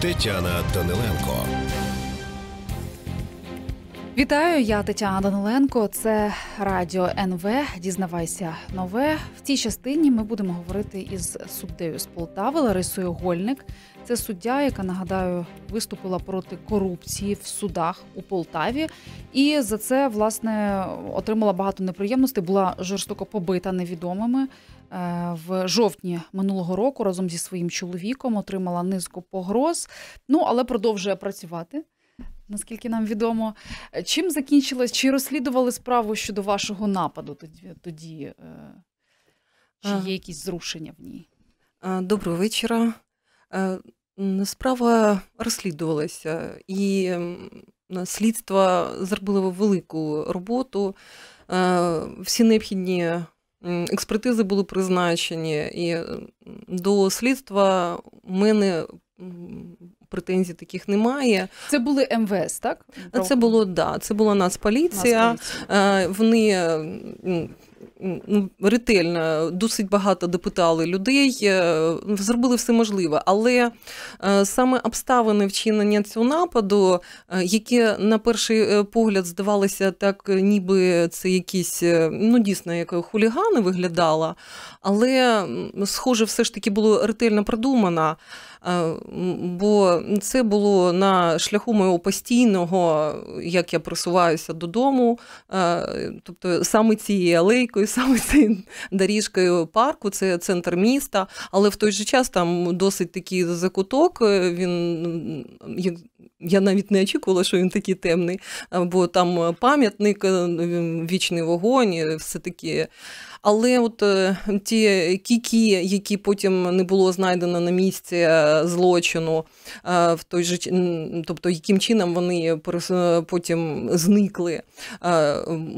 Тетяна Даниленко. Вітаю, я Тетяна Даниленко. Це радіо НВ. Дізнавайся нове. В цій частині ми будемо говорити із суддею з Полтави Ларисою Гольник. Це суддя, яка нагадаю виступила проти корупції в судах у Полтаві, і за це власне отримала багато неприємностей. Була жорстоко побита невідомими. Е, в жовтні минулого року разом зі своїм чоловіком отримала низку погроз. Ну але продовжує працювати наскільки нам відомо. Чим закінчилось? Чи розслідували справу щодо вашого нападу? Тоді тоді е, чи е. є якісь зрушення в ній? Е, доброго вечора. Справа розслідувалася, і слідство зробило велику роботу. Всі необхідні експертизи були призначені, і до слідства в мене претензій таких немає. Це були МВС, так? Це було да, це була Нацполіція. Нацполіція. Е, вони. Е, ну, ретельно досить багато допитали людей, е, зробили все можливе, але саме обставини вчинення цього нападу, які на перший погляд здавалися так, ніби це якісь ну дійсно як хулігани виглядала, але схоже, все ж таки було ретельно продумано. Е, бо це було на шляху моєго постійного, як я просуваюся додому, е, тобто саме цією алейкою, саме цією доріжкою парку, це центр міста, але в той же час там досить такий закуток, е, він я навіть не очікувала, що він такий темний, е, бо там е, пам'ятник, е, вічний вогонь, все таке. Але от ті кіки, які потім не було знайдено на місці злочину, в той же тобто яким чином вони потім зникли.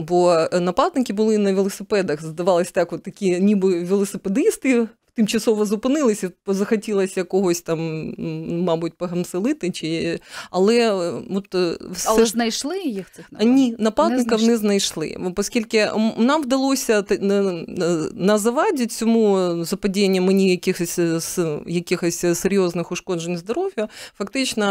Бо нападники були на велосипедах, здавалось так, от такі ніби велосипедисти тимчасово зупинилися, захотілося когось там, мабуть, погамселити. Чи... Але е, от е, все... Але знайшли їх цих нападників? Ні, нападників не знайшли, оскільки нам вдалося на заваді цьому западіння мені якихось е, якихось серйозних ушкоджень здоров'я, фактично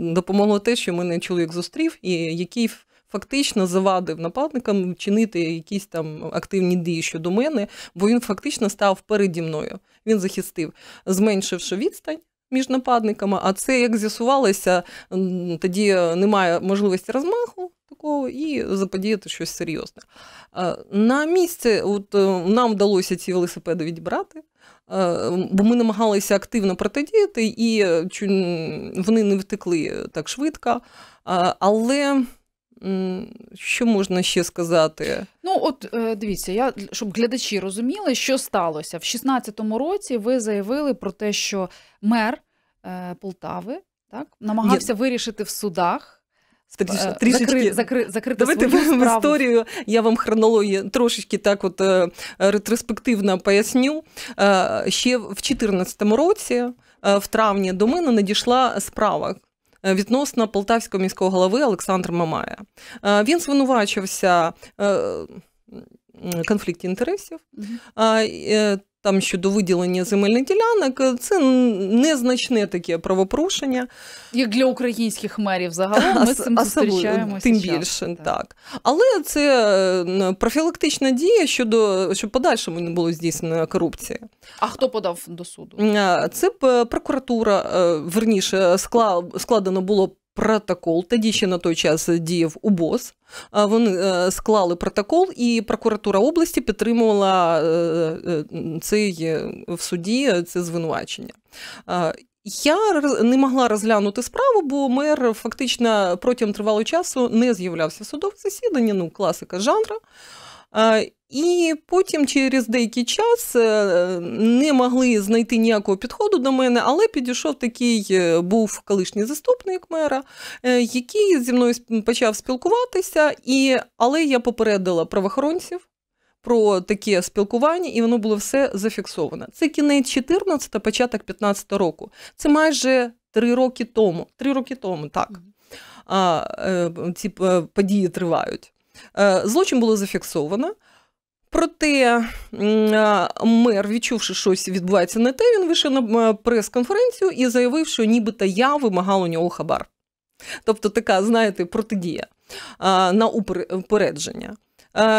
допомогло те, що мене чоловік зустрів і який фактично завадив нападникам чинити якісь там активні дії щодо мене, бо він фактично став переді мною. Він захистив, зменшивши відстань. Між нападниками, а це як з'ясувалося, тоді е, немає можливості розмаху такого і заподіяти щось серйозне. Е, на місці от, е, нам вдалося ці велосипеди відібрати, бо ми намагалися активно протидіяти, і вони не втекли так швидко. Але що можна ще сказати? Ну, от е, дивіться, я щоб глядачі розуміли, що сталося в 16-му році. Ви заявили про те, що мер е, Полтави так намагався я... вирішити в судах. Е, трішечки, закри, закри, Давайте в історію. Я вам хронологію трошечки так, от ретроспективно поясню. Ще в 2014 році, в травні, до мене надійшла справа. Е, відносно полтавського міського голови Олександра Мамая. Е, він звинувачився. Е, Конфлікт інтересів, там щодо виділення земельних ділянок, е, це незначне таке правопорушення. Як для українських мерів загалом ми з цим зустрічаємося. Тим більше, так. так. Але це профілактична дія щодо, щоб подальшому не було здійснена корупція. А хто подав до суду? Е, це прокуратура, е, верніше, складено було протокол. Тоді ще на той час е, діяв УБОС. Вони е, склали протокол, і прокуратура області підтримувала е, цей в суді це звинувачення. Я не могла розглянути справу, бо мер фактично протягом тривалого часу не з'являвся в судове засідання, ну класика жанра. І потім через деякий час е, не могли знайти ніякого підходу до мене, але підійшов такий, е, був колишній заступник мера, е, який зі мною почав спілкуватися, і, але я попередила правоохоронців. Про таке спілкування, і воно було все зафіксовано. Це кінець 14, початок 15 року. Це майже три роки тому. Три роки тому, так а, ці події тривають. Злочин було зафіксовано. Проте е, мер, відчувши щось відбувається не те, він вийшов на е, прес-конференцію і заявив, що нібито я вимагала у нього хабар. Тобто така, знаєте, протидія е, на упередження.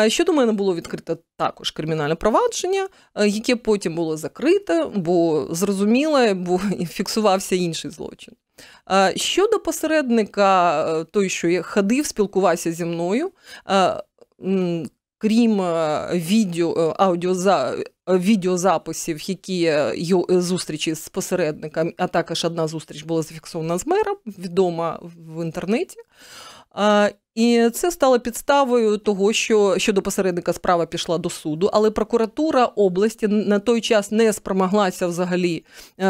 Щодо мене було відкрите також кримінальне провадження, яке потім було закрите, бо зрозуміло, бо фіксувався інший злочин. Щодо посередника, той, що я ходив, спілкувався зі мною, крім е, відео е, аудіоза. Е, відеозаписів, які зустрічі з посередниками, а також одна зустріч була зафіксована з мером, відома в інтернеті. І це стало підставою того, що щодо посередника справа пішла до суду, але прокуратура області на той час не спромоглася взагалі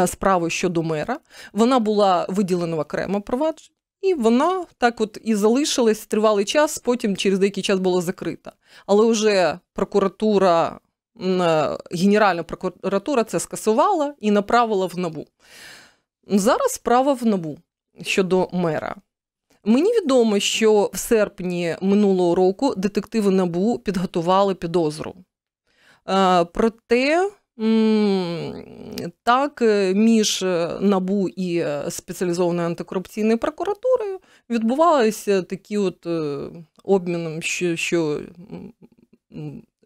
справи щодо мера. Вона була виділена в окремо провадження. І вона так от і залишилась тривалий час, потім через деякий час була закрита. Але вже прокуратура, е, Генеральна прокуратура це скасувала і направила в набу. Зараз справа в набу щодо мера. Мені відомо, що в серпні минулого року детективи набу підготували підозру. Е, проте так, е, між е, набу і е, спеціалізованою антикорупційною прокуратурою відбувалися такі от обміни, що що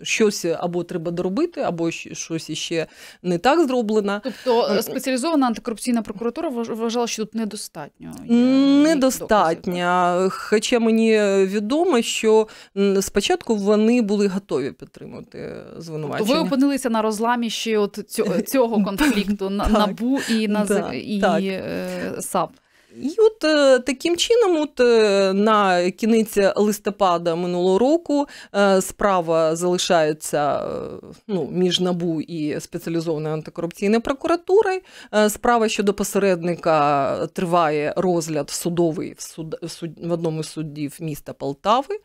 Щось або треба доробити, або щось іще не так зроблено. Тобто е, е, спеціалізована антикорупційна прокуратура вважала, що тут недостатньо недостатньо. Хоча мені е, відомо, що спочатку вони були готові підтримати звинувачення. Тобто Ви опинилися на розламі ще от цього конфлікту набу і на і САП. І от е, таким чином, от е, на кінець листопада минулого року е, справа залишається ну, між набу і спеціалізованою антикорупційною прокуратурою. Справа щодо посередника триває розгляд судовий в суд в одному з суддів міста Полтави.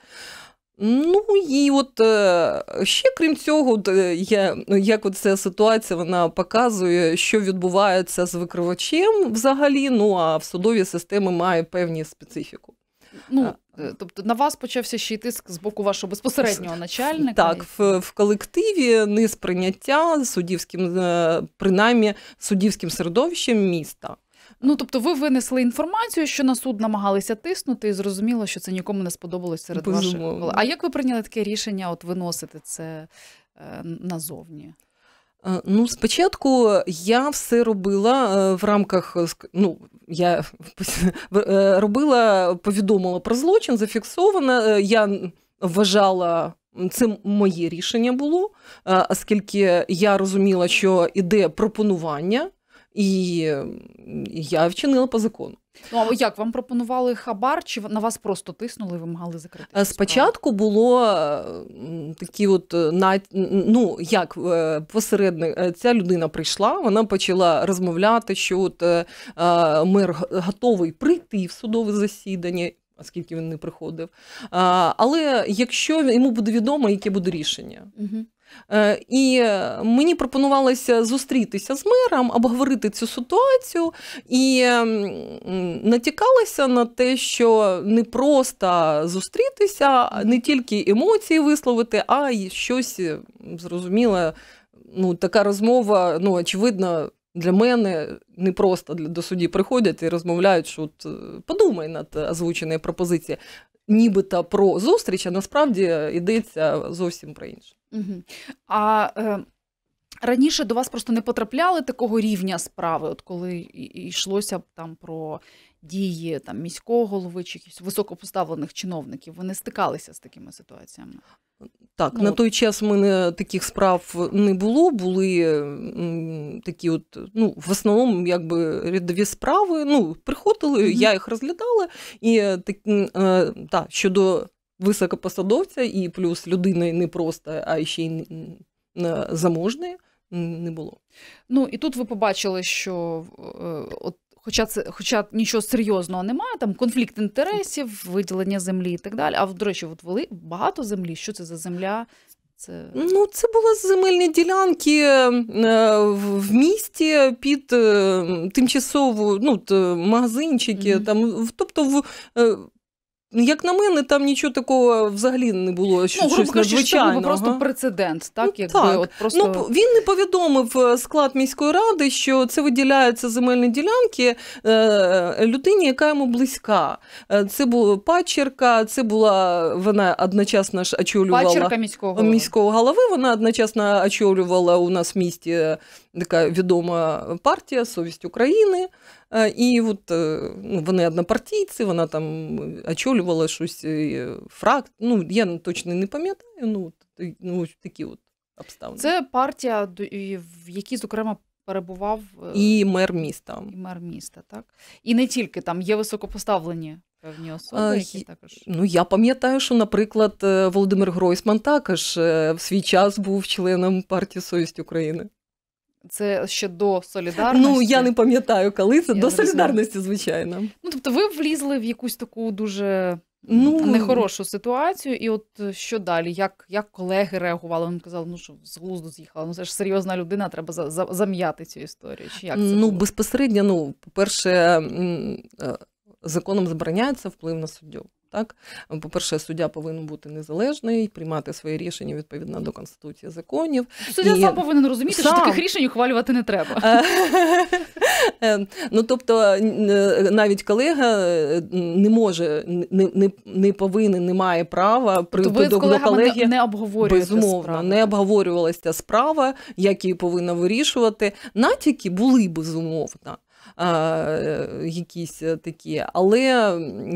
Ну і от е, ще крім цього, е, я ну, як от ця ситуація вона показує, що відбувається з викривачем взагалі. Ну а в судові системи має певні специфіку. Ну, е, Тобто на вас почався ще й тиск з боку вашого безпосереднього начальника. Так, в, в колективі несприйняття судівським принаймні суддівським середовищем міста. Ну тобто, ви винесли інформацію, що на суд намагалися тиснути, і зрозуміло, що це нікому не сподобалось серед Безумовно. ваших А як ви прийняли таке рішення? От виносити це е, назовні? Е, ну, спочатку я все робила е, в рамках ну, я робила, повідомила про злочин, зафіксована. Я вважала. Це моє рішення було, оскільки я розуміла, що іде пропонування і я вчинила по закону. Ну а як вам пропонували хабар? Чи на вас просто тиснули, вимагали закрити? Е, спочатку було е, такі, от е, ну як посередник ця людина прийшла, вона почала розмовляти, що от мер готовий прийти в судове засідання оскільки він не приходив. Але якщо йому буде відомо, яке буде рішення. Е, і мені пропонувалося зустрітися з мером, обговорити цю ситуацію, і ем, натякалася на те, що не просто зустрітися, не тільки емоції висловити, а й щось ем, зрозуміло. Ну, така розмова, ну очевидно для мене не просто до судді приходять і розмовляють, що от е, подумай над озвученою пропозицією. Нібито про зустріч, а насправді йдеться зовсім про інше. Угу. А е, раніше до вас просто не потрапляли такого рівня справи, от коли йшлося там про дії там міського голови чи високопоставлених чиновників. Вони стикалися з такими ситуаціями. Так, ну, на той час в мене таких справ не було. Були такі, от ну, в основному, якби рядові справи. Ну, приходили, угу. я їх розглядала, і так, е, та, щодо високопосадовця, і плюс людини не просто, а ще й е, заможної. Не було. Ну і тут ви побачили, що е, от Хоча це, хоча нічого серйозного немає, там конфлікт інтересів, виділення землі і так далі. А до речі, от вели багато землі. Що це за земля? Це ну це були земельні ділянки е, в місті під е, тимчасово ну, магазинчики. Mm-hmm. Там тобто в е, Ну, як на мене, там нічого такого взагалі не було. Що ну, щось надзвичайного. Це просто прецедент, так? Ну, якби, так. От просто... Ну, Він не повідомив е, склад міської ради, що це виділяються земельні ділянки е, людині, яка йому близька. Е, це була Пачерка, це була вона одночасно ж очолювала міського міського голови. Вона одночасно очолювала у нас в місті така відома партія Совість України. І э, от э, ну, вони однопартійці, вона там очолювала щось е, фракт. Ну, я точно не пам'ятаю. Ну, ну такі от обставини. Це партія, в якій, зокрема, перебував е, і мер міста. І мер міста, так. І не тільки там є високопоставлені. Певні особи, а, е, також. Ну, я пам'ятаю, що, наприклад, Володимир Гройсман також в свій час був членом партії Совість України. Це ще до солідарності. Ну я не пам'ятаю, коли це я до солідарності, звичайно. Ну тобто, ви влізли в якусь таку дуже ну нехорошу ситуацію, і от е, що далі? Як як колеги реагували? Вони казали, ну що з глузду з'їхала? Ну це ж серйозна людина, треба за, за, зам'яти цю історію. Чи як це ну було? безпосередньо? Ну, по перше, е, законом забороняється вплив на суддю. Так, е, по-перше, суддя повинен бути незалежний, приймати свої рішення відповідно до конституції законів. Суддя і... сам повинен розуміти, сам. що таких рішень ухвалювати не треба. Е, е, ну тобто, навіть колега не може, не не, не повинен, не має права тобто при тобто до, колеги не обговорювати безумовно, справи. не обговорювалася справа, як її повинна вирішувати. Натяки були безумовно. Е, якісь е, такі. Але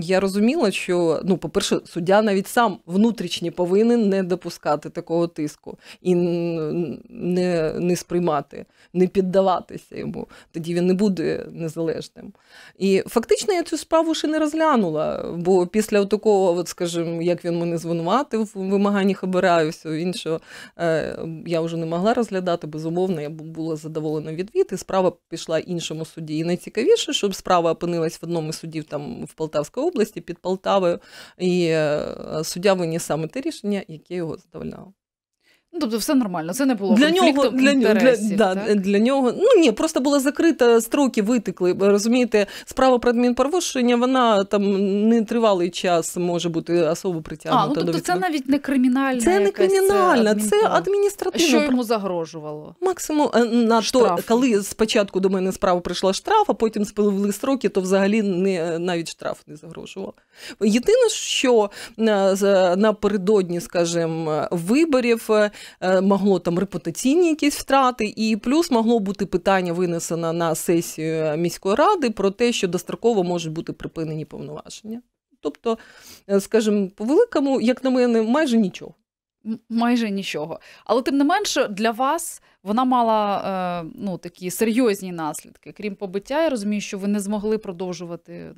я розуміла, що, ну, по-перше, суддя навіть сам внутрішній повинен не допускати такого тиску і не, не сприймати, не піддаватися йому. Тоді він не буде незалежним. І фактично я цю справу ще не розглянула, бо після такого, от, скажімо, як він мене звинуватив в вимаганні хабара і всього іншого, е, я вже не могла розглядати. Безумовно, я була задоволена відвід, і справа пішла іншому судді найцікавіше, щоб справа опинилась в одному з судів там в Полтавській області під Полтавою, і е, суддя виніс саме те рішення, яке його задовольняло. Ну, тобто все нормально, це не було для нього для, для, да, для нього. Ну ні, просто була закрита строки, витекли. Розумієте, справа про адмінпорушення, вона там не тривалий час може бути особо притягнута. А, ну, тобто до Це навіть не кримінальна. Це не е, кримінальна, адмін... це адміністративна. Що йому загрожувало? Максимум е, на штраф. то, коли спочатку до мене справа прийшла штраф, а потім спливли строки, то взагалі не навіть штраф не загрожував. Єдине, що е, напередодні, скажімо, виборів. Е, могло там репутаційні якісь втрати, і плюс могло бути питання винесено на сесію е, міської ради про те, що достроково можуть бути припинені повноваження. Тобто, е, скажімо, по великому, як на мене, майже нічого. Майже нічого. Але тим не менше для вас вона мала е, ну, такі серйозні наслідки. Крім побиття, я розумію, що ви не змогли продовжувати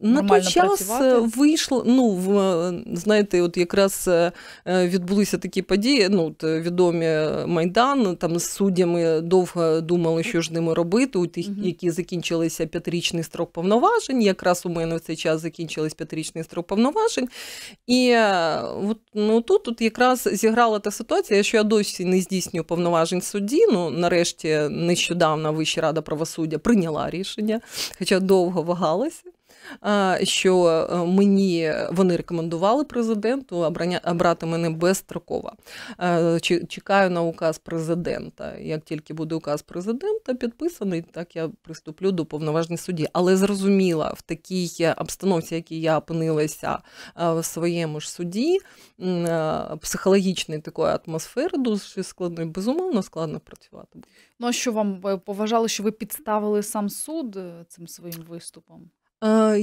нормально е, На той час е, працювати. вийшло. Ну, знаєте, от якраз відбулися такі події. Ну, відомі майдан, там з суддями довго думали, що ж ними робити. У тих, які закінчилися п'ятирічний строк повноважень. Якраз у мене в цей час закінчились п'ятирічний строк повноважень. І от, ну, тут, тут якраз зіграла та ситуація, що я досі не здійснюю повноважень повноважень судді. Ну нарешті нещодавно Вища рада правосуддя прийняла рішення, хоча довго вагалася що е, мені вони рекомендували президенту обрати мене безстроково. Е, чекаю на указ президента. Як тільки буде указ президента підписаний, так я приступлю до повноважень судді. Але зрозуміла в такій е, обстановці, в якій я опинилася в своєму ж суді, психологічної такої атмосфери дуже складної, безумовно складно працювати. Ну а що вам поважали, що ви підставили сам суд цим своїм виступом? Э,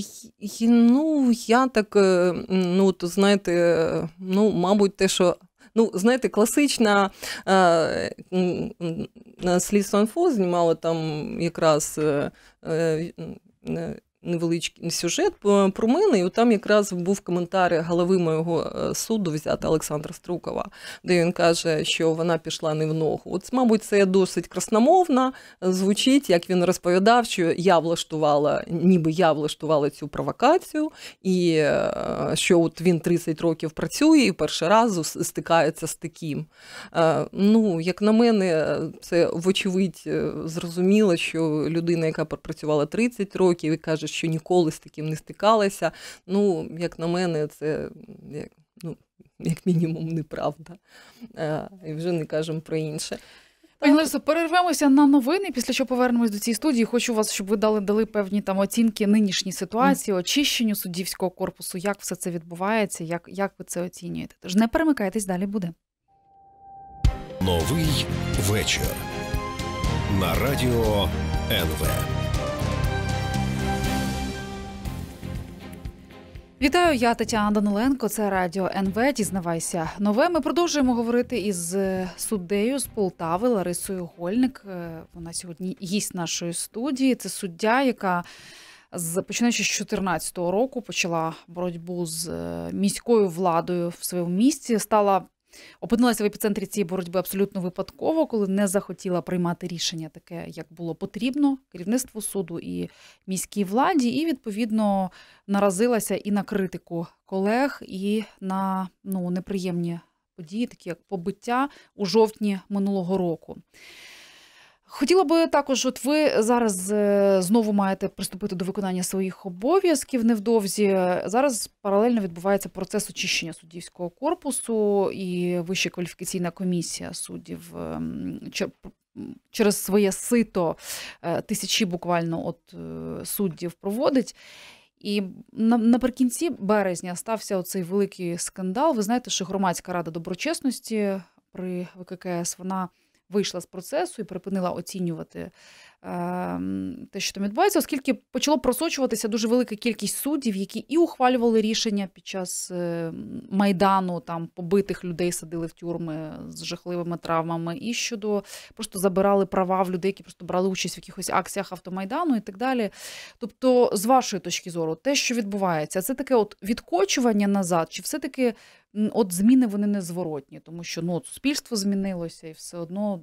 ну, я так, э, ну, то знаєте, ну, мабуть, те, що. Ну, знаєте, класична е, э, слідство інфо знімало там якраз. Е, е, невеличкий сюжет е, про мене. І там якраз був коментар голови моєго е, суду взяти Олександра Струкова, де він каже, що вона пішла не в ногу. От, мабуть, це досить красномовно звучить, як він розповідав, що я влаштувала, ніби я влаштувала цю провокацію, і е, що от він 30 років працює і перший раз стикається з таким. Ну, як на мене, це вочевидь зрозуміло, що людина, яка працювала 30 років і каже, що ніколи з таким не стикалася. Ну, як на мене, це як, ну, як мінімум неправда. Е, і вже не кажемо про інше. Пані Лесо, перервемося на новини. Після чого повернемось до цієї студії. Хочу вас, щоб ви дали дали певні там оцінки нинішній ситуації, очищенню суддівського корпусу. Як все це відбувається? Як як ви це оцінюєте? Тож не перемикайтесь, далі буде новий вечір на радіо НВ. Вітаю, я Тетяна Даниленко. Це радіо НВ. Дізнавайся нове. Ми продовжуємо говорити із е, суддею з Полтави Ларисою Гольник. Е, вона сьогодні гість нашої студії. Це суддя, яка починаючи з 2014 року почала боротьбу з е, міською владою в своєму місті. Стала Опинилася в епіцентрі цієї боротьби абсолютно випадково, коли не захотіла приймати рішення таке, як було потрібно, керівництву суду і міській владі, і відповідно наразилася і на критику колег, і на ну неприємні події, такі як побиття у жовтні минулого року. Хотіла би також, от ви зараз е, знову маєте приступити до виконання своїх обов'язків невдовзі. Зараз паралельно відбувається процес очищення суддівського корпусу і Вища кваліфікаційна комісія суддів ем, через своє сито е, тисячі буквально от е, суддів проводить. І наприкінці березня стався оцей великий скандал. Ви знаєте, що громадська рада доброчесності при ВККС вона вийшла з процесу і припинила оцінювати Ем, те, що там відбувається, оскільки почало просочуватися дуже велика кількість суддів, які і ухвалювали рішення під час е, майдану, там побитих людей садили в тюрми з жахливими травмами, і щодо просто забирали права в людей, які просто брали участь в якихось акціях автомайдану і так далі. Тобто, з вашої точки зору, те, що відбувається, це таке от відкочування назад, чи все таки от зміни вони незворотні, тому що ну, от суспільство змінилося, і все одно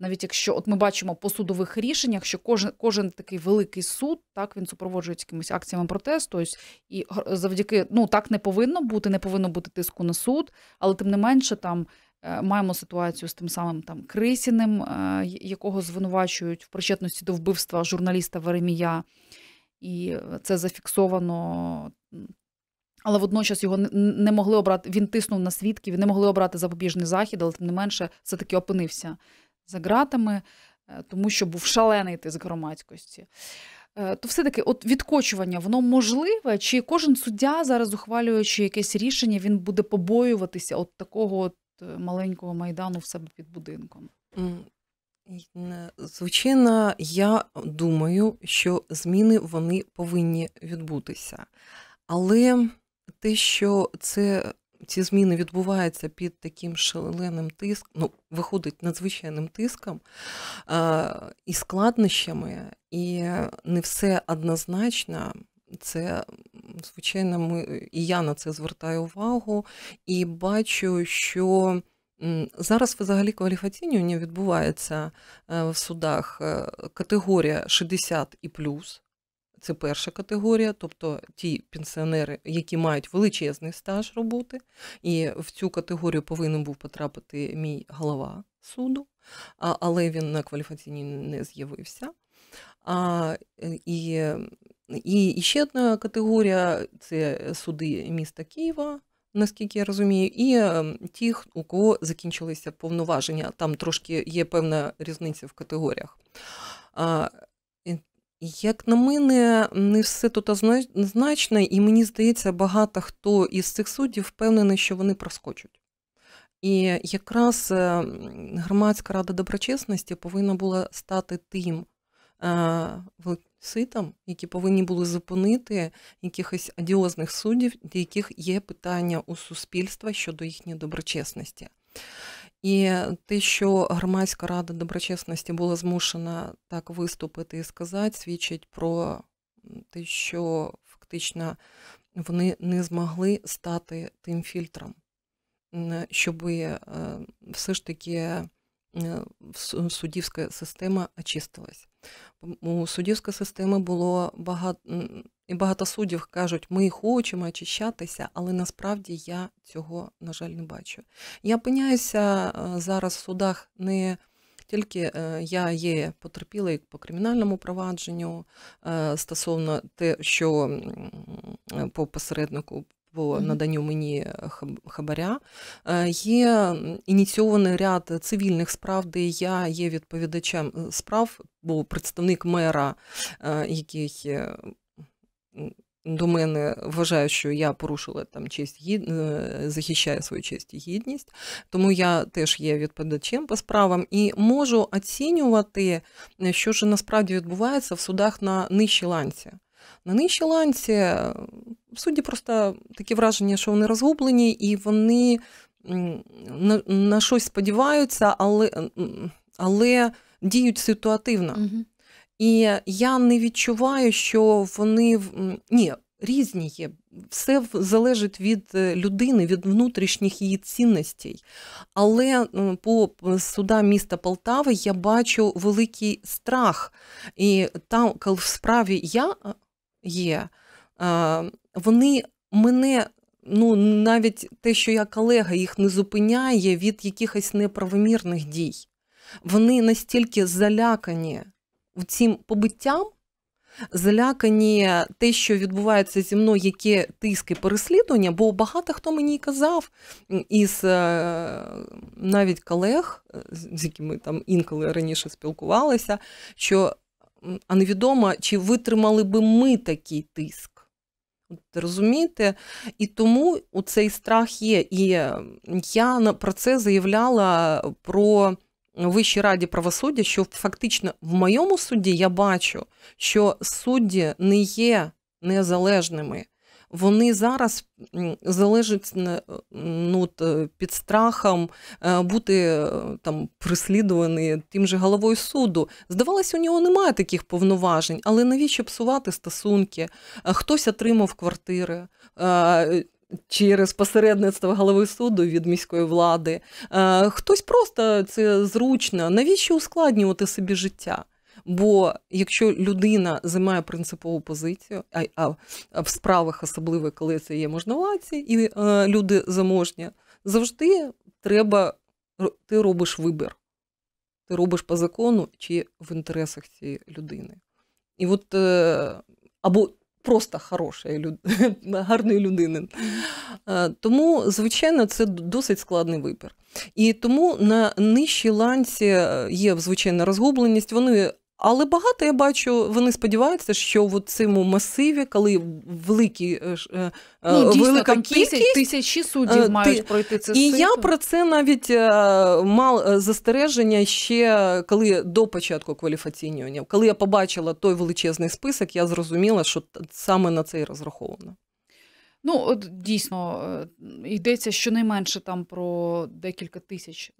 навіть якщо от ми бачимо по судових рішеннях, що кожен кожен такий великий суд так він супроводжується якимись акціями протесту. Ось і завдяки ну так не повинно бути, не повинно бути тиску на суд, але тим не менше там. Е, маємо ситуацію з тим самим там Крисіним, е, якого звинувачують в причетності до вбивства журналіста Веремія, і це зафіксовано. Але водночас його не могли обрати. Він тиснув на свідків, не могли обрати запобіжний захід, але тим не менше все таки опинився за ґратами, е, тому що був шалений тиск громадськості. Е, то все-таки от відкочування, воно можливе, чи кожен суддя, зараз ухвалюючи якесь рішення, він буде побоюватися от такого от е, маленького майдану в себе під будинком? Звичайно, я думаю, що зміни вони повинні відбутися. Але те, що це ці зміни відбуваються під таким шаленим тиском, ну, виходить надзвичайним тиском і складнощами, і не все однозначно. Це, звичайно, ми і я на це звертаю увагу, і бачу, що зараз взагалі кваліфаційні відбувається е, в судах е, категорія 60 і плюс. Це перша категорія, тобто ті пенсіонери, які мають величезний стаж роботи, і в цю категорію повинен був потрапити мій голова суду, але він на кваліфікаційній не з'явився. А, І і ще одна категорія це суди міста Києва, наскільки я розумію, і е, ті, у кого закінчилися повноваження. Там трошки є певна різниця в категоріях. Як на мене, не все тут значно, і мені здається, багато хто із цих суддів впевнений, що вони проскочуть. І якраз е, громадська рада доброчесності повинна була стати тим е, ситом, які повинні були зупинити якихось адіозних суддів, для яких є питання у суспільства щодо їхньої доброчесності. І те, що громадська рада доброчесності була змушена так виступити і сказати, свідчить про те, що фактично вони не змогли стати тим фільтром, щоб е, все ж таки Е, суддівська система очистилась. У суддівської системи було багато і багато суддів кажуть, ми хочемо очищатися, але насправді я цього, на жаль, не бачу. Я опиняюся е, зараз в судах не тільки е, я є потерпіла по кримінальному провадженню стосовно те, що по посереднику по наданню мені хабаря. Є э, ініційований е-, ряд цивільних справ, де я є відповідачем э, справ, бо представник мера, э, який до мене вважає, що я порушила там честь е, захищаю свою честь і гідність, тому я теж є відповідачем по справам і можу оцінювати, е, що ж насправді відбувається в судах на нижчій ланці. На нижчій ланці судді просто такі враження, що вони розгублені і вони на, на щось сподіваються, але але діють ситуативно. Угу. І я не відчуваю, що вони ні, різні є. Все залежить від е, людини, від внутрішніх її цінностей. Але по судам міста Полтави я бачу великий страх. І там, коли в справі я е, є, е, вони мене. Ну, навіть те, що я колега їх не зупиняє від якихось неправомірних дій. Вони настільки залякані цим побиттям, залякані те, що відбувається зі мною, яке тиск і переслідування, бо багато хто мені казав із е, навіть колег, е, з якими там інколи раніше спілкувалися, що а невідомо, чи витримали би ми такий тиск. Розумієте? І тому у цей страх є. І ем, я про це заявляла про Вищій раді правосуддя, що фактично в моєму суді я бачу, що судді не є незалежними вони зараз залежать ну, е, під страхом е, бути е, там прислідувані тим же головою суду. Здавалося, у нього немає таких повноважень, але навіщо псувати стосунки? Хтось отримав квартири. Через посередництво голови суду від міської влади хтось просто це зручно. Навіщо ускладнювати собі життя? Бо якщо людина займає принципову позицію, а в справах, особливо коли це є можновладці і е, люди заможні, завжди треба ти робиш вибір. Ти робиш по закону чи в інтересах цієї людини. І от е, або просто хороша люд... гарної людини. Е, тому, звичайно, це досить складний вибір. І тому на нижчій ланці є звичайна розгубленість, вони але багато я бачу, вони сподіваються, що в цьому масиві, коли великі е, е, ну, е, велика там кількість, тисяч, тисячі суддів ти, мають пройти це. І я про це навіть мав застереження ще коли до початку кваліфаційнього. Коли я побачила той величезний список, я зрозуміла, що саме на це і розраховано. Ну, от дійсно, е, йдеться щонайменше там про декілька тисяч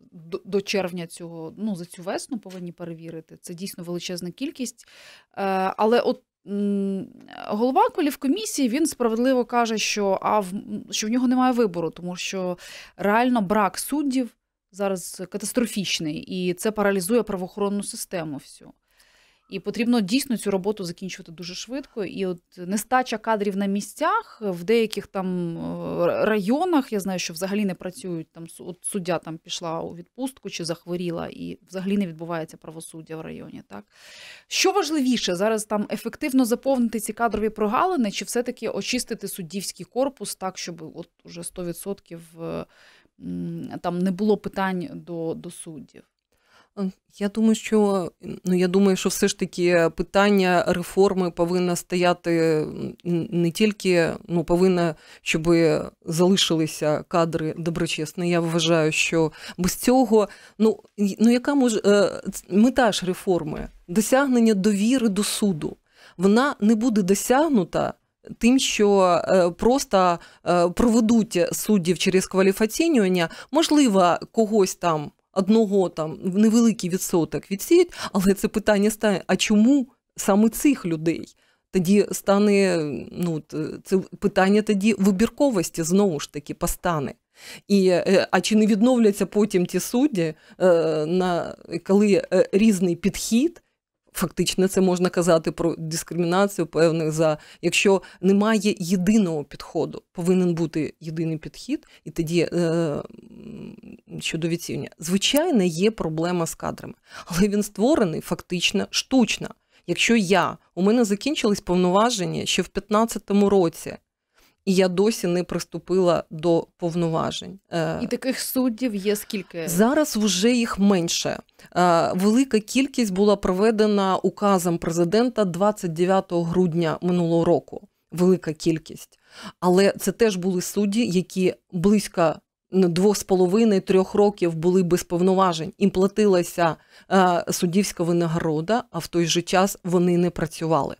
до червня цього, ну, за цю весну повинні перевірити. Це дійсно величезна кількість. Е, але от голова комісії він справедливо каже, що а в, що в нього немає вибору, тому що реально брак суддів зараз катастрофічний, і це паралізує правоохоронну систему всю. І потрібно дійсно цю роботу закінчувати дуже швидко. І от нестача кадрів на місцях в деяких там е, районах, я знаю, що взагалі не працюють там от суддя там пішла у відпустку чи захворіла, і взагалі не відбувається правосуддя в районі. Так що важливіше зараз там ефективно заповнити ці кадрові прогалини, чи все-таки очистити суддівський корпус так, щоб от уже 100% е, там не було питань до, до суддів? Ем, я думаю, що ну я думаю, що все ж таки питання реформи повинна стояти не тільки, ну повинна, щоб залишилися кадри доброчесні. Я вважаю, що без цього ну ну яка може мета ж реформи досягнення довіри до суду, вона не буде досягнута. Тим, що е, просто е, проведуть суддів через кваліфацінювання, можливо, когось там одного там невеликий відсоток відсіють, але це питання стає: а чому саме цих людей? Тоді стане ну це питання тоді вибірковості знову ж таки постане. І, е, А чи не відновляться потім ті судді, е, коли е, різний підхід Фактично, це можна казати про дискримінацію певних за якщо немає єдиного підходу, повинен бути єдиний підхід, і тоді е, щодо відсівня, звичайно, є проблема з кадрами, але він створений фактично штучно. Якщо я у мене закінчились повноваження ще в 2015 році і я досі не приступила до повноважень. Е, і таких суддів є скільки зараз? Вже їх менше. Е, велика кількість була проведена указом президента 29 грудня минулого року. Велика кількість, але це теж були судді, які близько двох з половиною трьох років були без повноважень. Їм платилася е, суддівська винагорода, а в той же час вони не працювали.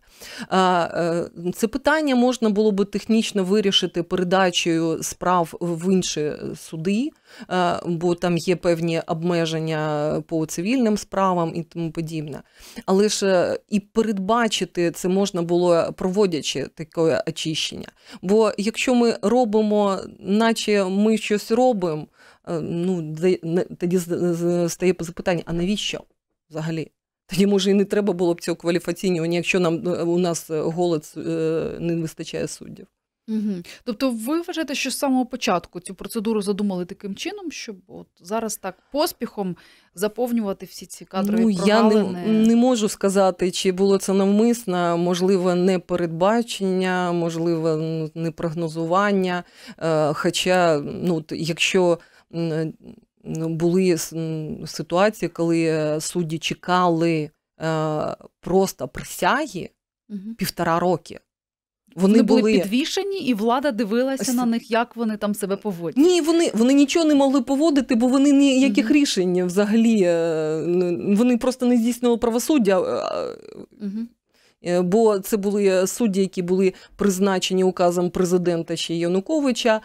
Е, це питання можна було би технічно вирішити передачею справ в інші е, суди, е, бо там є певні обмеження по цивільним справам і тому подібне. Але ж і передбачити це можна було проводячи таке очищення. Бо якщо ми робимо, наче ми щось робимо, ну тоді стає запитання: а навіщо взагалі? Тоді, може, і не треба було б цього кваліфаційнювання, якщо нам е, у нас е, голод е, не вистачає суддів. Угу. Тобто, ви вважаєте, що з самого початку цю процедуру задумали таким чином, щоб от зараз так поспіхом заповнювати всі ці кадрові Ну, Я не, не можу сказати, чи було це навмисно, можливо, не передбачення, можливо, не прогнозування. Хоча, ну, якщо Ну, були ситуації, коли е, судді чекали е, просто присяги угу. півтора роки. Вони, вони були підвішені, і влада дивилася С... на них, як вони там себе поводять. Ні, вони вони нічого не могли поводити, бо вони ніяких угу. рішень взагалі е, вони просто не здійснили правосуддя. Угу. Бо це були судді, які були призначені указом президента ще Януковича.